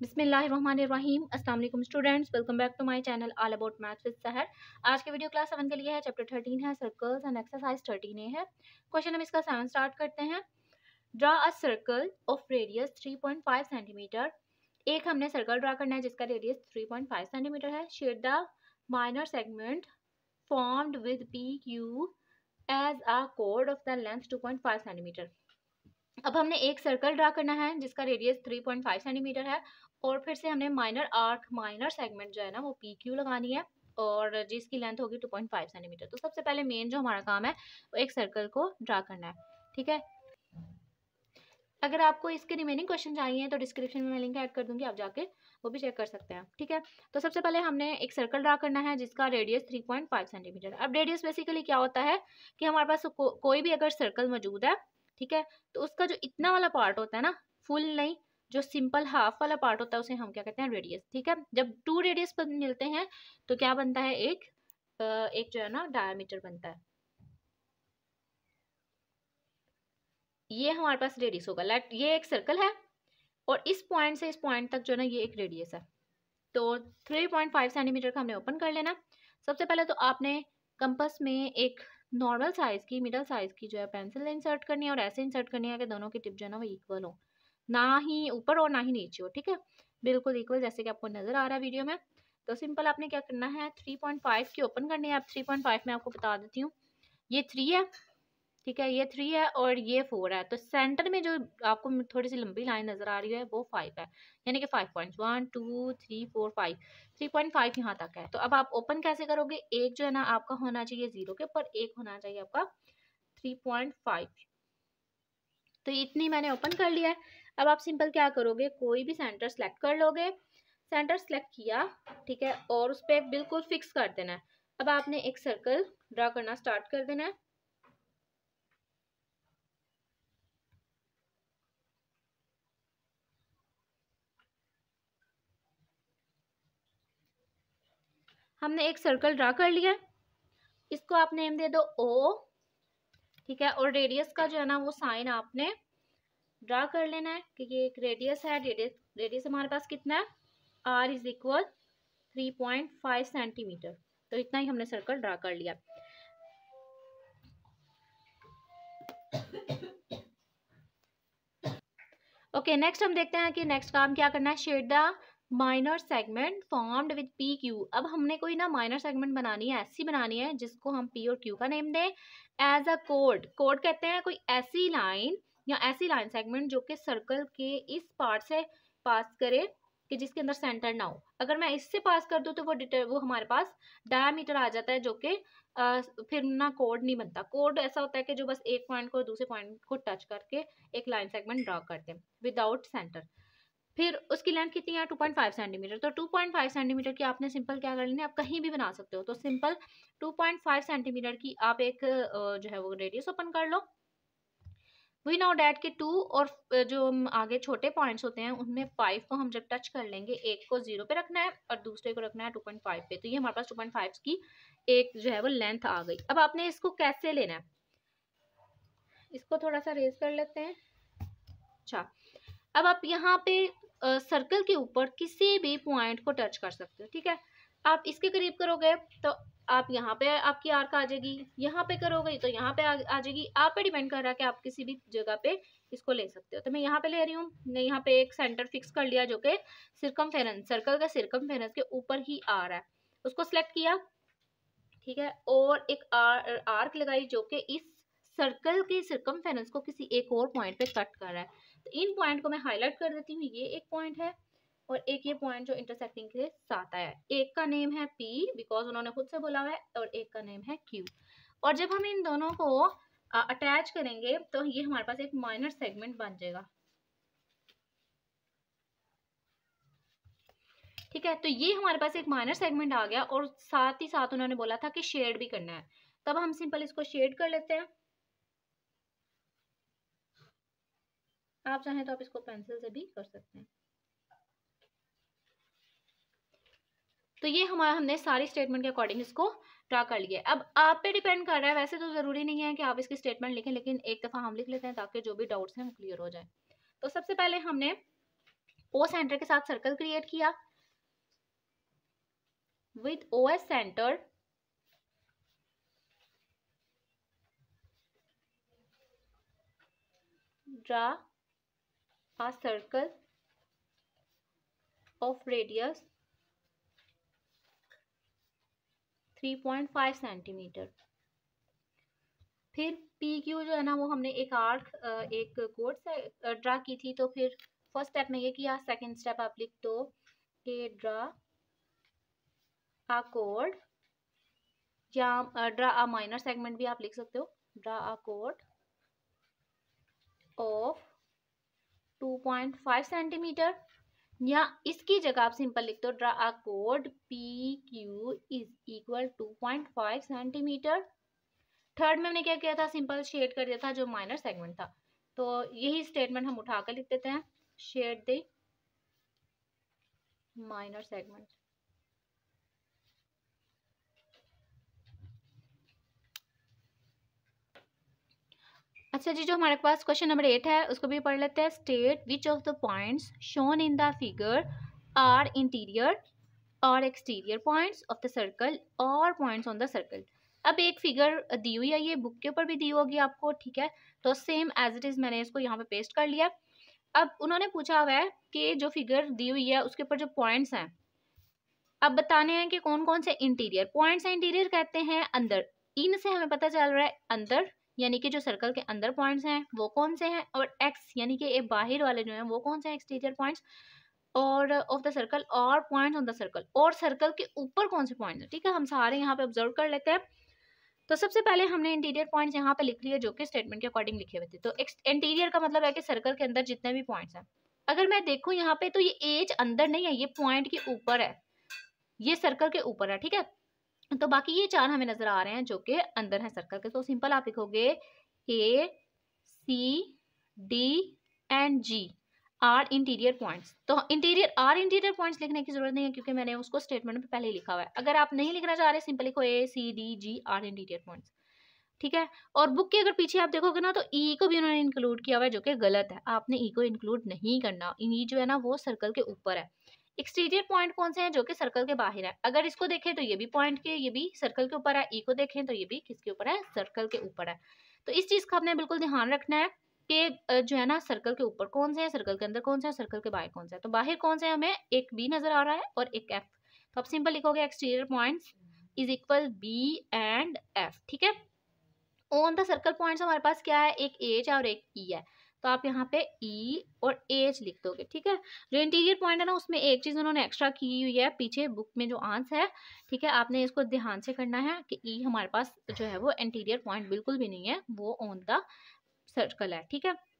बिस्मिल्लाहिर्रहमानिर्रहीम अस्सलाम वालेकुम students welcome back to my channel all about maths with Sahar आज के वीडियो क्लास सेवन के लिए है चैप्टर थर्टीन है circles and exercise thirteen A है क्वेश्चन हम इसका सेवन स्टार्ट करते हैं draw a circle of radius three point five centimetre एक हमने सर्कल ड्रा करना है जिसका radius three point five centimetre है shade the minor segment formed with P Q as a code of the length two point five centimetre अब हमने एक circle draw करना है जिसका रेडियस 3.5 सेंटीमीटर है और फिर से हमने माइनर आर्क माइनर सेगमेंट जो है ना वो पी क्यू लगानी है और जिसकी लेंथ होगी 2.5 सेंटीमीटर तो सबसे पहले मेन जो हमारा काम है वो एक सर्कल को ड्रा करना है ठीक है अगर आपको इसके रिमेनिंग क्वेश्चन चाहिए तो डिस्क्रिप्शन में मैं लिंक ऐड कर दूंगी आप जाके वो भी चेक कर सकते हैं ठीक है तो सबसे पहले हमने एक सर्कल ड्रा करना है जिसका रेडियस 3.5 सेंटीमीटर अब रेडियस बेसिकली क्या होता है कि हमारे पास को, कोई भी अगर सर्कल मौजूद है ठीक है तो उसका जो इतना वाला पार्ट होता है ना फुल नहीं जो सिंपल हाफ वाला पार्ट होता है उसे हम क्या कहते हैं रेडियस ठीक है जब टू रेडियस पर मिलते हैं तो क्या बनता है एक एक जो है ना डायमीटर बनता है ये हमारे पास रेडियस होगा लेट ये एक सर्कल है और इस पॉइंट से इस पॉइंट तक जो है ना ये एक रेडियस है तो थ्री पॉइंट फाइव सेंटीमीटर का हमने ओपन कर लेना सबसे पहले तो आपने कंपस में एक नॉर्मल साइज़ की मिडल साइज़ की जो है पेंसिल इंसर्ट करनी है और ऐसे इंसर्ट करनी है कि दोनों की टिप जो है ना वो इक्वल हो ना ही ऊपर और ना ही नीचे हो ठीक है बिल्कुल इक्वल जैसे कि आपको नज़र आ रहा है वीडियो में तो सिंपल आपने क्या करना है थ्री पॉइंट फाइव की ओपन करनी है आप थ्री पॉइंट फाइव में आपको बता देती हूँ ये थ्री है ठीक है ये थ्री है और ये फोर है तो सेंटर में जो आपको थोड़ी सी लंबी लाइन नज़र आ रही है वो फाइव है यानी कि five point one two three four five three point five यहाँ तक है तो अब आप ओपन कैसे करोगे एक जो है ना आपका होना चाहिए ज़ीरो के ऊपर एक होना चाहिए आपका थ्री पॉइंट फाइव तो इतनी मैंने ओपन कर लिया है अब आप सिंपल क्या करोगे कोई भी सेंटर सेलेक्ट कर लोगे सेंटर सेलेक्ट किया ठीक है और उस पर बिल्कुल फिक्स कर देना है अब आपने एक सर्कल ड्रा करना स्टार्ट कर देना है हमने एक सर्कल ड्रा कर लिया इसको आप नेम दे दो ओ ठीक है और रेडियस का जो है ना वो साइन आपने ड्रा कर लेना है कि ये एक रेडियस है रेडियस रेडियस हमारे पास कितना है R is equal three point five centimetre तो इतना ही हमने सर्कल ड्रा कर लिया ओके okay, नेक्स्ट हम देखते हैं कि नेक्स्ट काम क्या करना है shade the minor segment formed with P Q अब हमने कोई ना माइनर सेगमेंट बनानी है ऐसी बनानी है जिसको हम पी और क्यू का नेम दें एज अ कोड कोड कहते हैं कोई ऐसी लाइन या ऐसी लाइन सेगमेंट जो कि सर्कल के इस पार्ट से पास करे कि जिसके अंदर सेंटर ना हो अगर मैं इससे पास कर दूँ तो वो डिटर वो हमारे पास डायमीटर आ जाता है जो कि फिर ना कोड नहीं बनता कोड ऐसा होता है कि जो बस एक पॉइंट को दूसरे पॉइंट को टच करके एक लाइन सेगमेंट ड्रा करते हैं विदाउट सेंटर फिर उसकी लेंथ कितनी है 2.5 सेंटीमीटर तो 2.5 सेंटीमीटर की आपने सिंपल क्या कर लेनी है आप कहीं भी बना सकते हो तो सिंपल 2.5 सेंटीमीटर की आप एक जो है वो रेडियस ओपन कर लो वी नो डैट के टू और जो आगे छोटे पॉइंट्स होते हैं उनमें फाइव को हम जब टच कर लेंगे एक को जीरो पे रखना है और दूसरे को रखना है टू पॉइंट फाइव पे तो ये हमारे पास टू पॉइंट फाइव की एक जो है वो लेंथ आ गई अब आपने इसको कैसे लेना है इसको थोड़ा सा रेज कर लेते हैं अच्छा अब आप यहाँ पे सर्कल के ऊपर किसी भी पॉइंट को टच कर सकते हो ठीक है आप इसके करीब करोगे तो आप यहाँ पे आपकी आर्क आ जाएगी यहाँ पे करोगे तो यहाँ पे आ, आ जाएगी आप पे डिपेंड कर रहा है कि आप किसी भी जगह पे इसको ले सकते हो तो मैं यहाँ पे ले रही हूँ मैं यहाँ पे एक सेंटर फिक्स कर लिया जो कि सिरकम सर्कल का सिरकम के ऊपर ही आ रहा है उसको सिलेक्ट किया ठीक है और एक आर, आर्क लगाई जो कि इस सर्कल के सिरकम को किसी एक और पॉइंट पे कट कर रहा है तो इन पॉइंट को मैं हाईलाइट कर देती हूँ ये एक पॉइंट है और एक ये पॉइंट जो इंटरसेक्टिंग के साथ आया एक का नेम है पी बिकॉज उन्होंने खुद से बोला हुआ है और एक का नेम है क्यू और जब हम इन दोनों को अटैच करेंगे तो ये हमारे पास एक माइनर सेगमेंट बन जाएगा ठीक है तो ये हमारे पास एक माइनर सेगमेंट आ गया और साथ ही साथ उन्होंने बोला था कि शेड भी करना है तब हम सिंपल इसको शेड कर लेते हैं आप चाहें तो आप इसको पेंसिल से भी कर सकते हैं तो ये हमारा हमने सारी स्टेटमेंट के अकॉर्डिंग इसको ड्रा कर लिया अब आप पे डिपेंड कर रहा है वैसे तो ज़रूरी नहीं है कि आप इसकी स्टेटमेंट लिखें लेकिन एक दफ़ा हम लिख लेते हैं ताकि जो भी डाउट्स हैं वो क्लियर हो जाए तो सबसे पहले हमने ओ सेंटर के साथ सर्कल क्रिएट किया with O as centre draw a circle of radius 3.5 centimetre फिर पी क्यू जो है ना वो हमने एक आर्क एक कोड से ड्रा की थी तो फिर फर्स्ट स्टेप में ये किया सेकंड स्टेप आप लिख दो के ड्रा अ कोड या ड्रा अ माइनर सेगमेंट भी आप लिख सकते हो ड्रा आ कोड ऑफ 2.5 सेंटीमीटर या इसकी जगह आप सिंपल लिख दो ड्रा अ कोड P Q is equal two point five centimetre third में हमने क्या किया था सिंपल शेड कर दिया था जो माइनर सेगमेंट था तो यही स्टेटमेंट हम उठाकर लिख देते हैं शेड दे माइनर सेगमेंट अच्छा जी जो हमारे पास क्वेश्चन नंबर एट है उसको भी पढ़ लेते हैं state which of the points shown in the figure are interior और exterior points of the circle और पॉइंट्स ऑन द सर्कल अब एक फिगर दी हुई है ये बुक के ऊपर भी दी होगी आपको ठीक है तो सेम एज इट इज़ मैंने इसको यहाँ पे पेस्ट कर लिया अब उन्होंने पूछा हुआ है कि जो फिगर दी हुई है उसके ऊपर जो पॉइंट्स हैं अब बताने हैं कि कौन कौन से इंटीरियर पॉइंट्स हैं इंटीरियर कहते हैं अंदर इन से हमें पता चल रहा है अंदर यानी कि जो सर्कल के अंदर पॉइंट्स हैं वो कौन से हैं और एक्स यानी कि ये बाहर वाले जो हैं वो कौन से हैं एक्सटीरियर पॉइंट्स और ऑफ द सर्कल और पॉइंट्स ऑन द सर्कल और सर्कल के ऊपर कौन से पॉइंट्स हैं ठीक है हम सारे यहाँ पे ऑब्जर्व कर लेते हैं तो सबसे पहले हमने इंटीरियर पॉइंट्स यहाँ पे लिख लिए जो कि स्टेटमेंट के अकॉर्डिंग लिखे हुए थे तो इंटीरियर का मतलब है कि सर्कल के अंदर जितने भी पॉइंट्स हैं अगर मैं देखूँ यहाँ पे तो ये एज अंदर नहीं है ये पॉइंट के ऊपर है ये सर्कल के ऊपर है ठीक है तो बाकी ये चार हमें नजर आ रहे हैं जो कि अंदर हैं सर्कल के तो सिंपल आप लिखोगे A C D and G are interior points तो इंटीरियर आर इंटीरियर पॉइंट्स लिखने की जरूरत नहीं है क्योंकि मैंने उसको स्टेटमेंट में पहले ही लिखा हुआ है अगर आप नहीं लिखना चाह रहे सिंपल लिखो A C D G are interior points ठीक है और बुक के अगर पीछे आप देखोगे ना तो ई e को भी उन्होंने इंक्लूड किया हुआ है जो कि गलत है आपने ई e को इंक्लूड नहीं करना ई e जो है ना वो सर्कल के ऊपर है एक्सटीरियर पॉइंट कौन से हैं जो कि सर्कल के बाहर है अगर इसको देखें तो ये भी पॉइंट के ये भी सर्कल के ऊपर है ई e को देखें तो ये भी किसके ऊपर है सर्कल के ऊपर है तो इस चीज़ का हमने बिल्कुल ध्यान रखना है कि जो है ना सर्कल के ऊपर कौन से है सर्कल के अंदर कौन सा है सर्कल के बाहर कौन सा है तो बाहर कौन सा है हमें एक बी नजर आ रहा है और एक एफ तो आप सिंपल लिखोगे exterior point is equal B and F ठीक है ऑन द सर्कल पॉइंट्स हमारे पास क्या है एक एच है और एक ई e है तो आप यहाँ पे ई e और एच लिख दोगे ठीक है जो इंटीरियर पॉइंट है ना उसमें एक चीज़ उन्होंने एक्स्ट्रा की हुई है पीछे बुक में जो आंस है ठीक है आपने इसको ध्यान से करना है कि ई e हमारे पास जो है वो इंटीरियर पॉइंट बिल्कुल भी नहीं है वो ऑन द सर्कल है ठीक है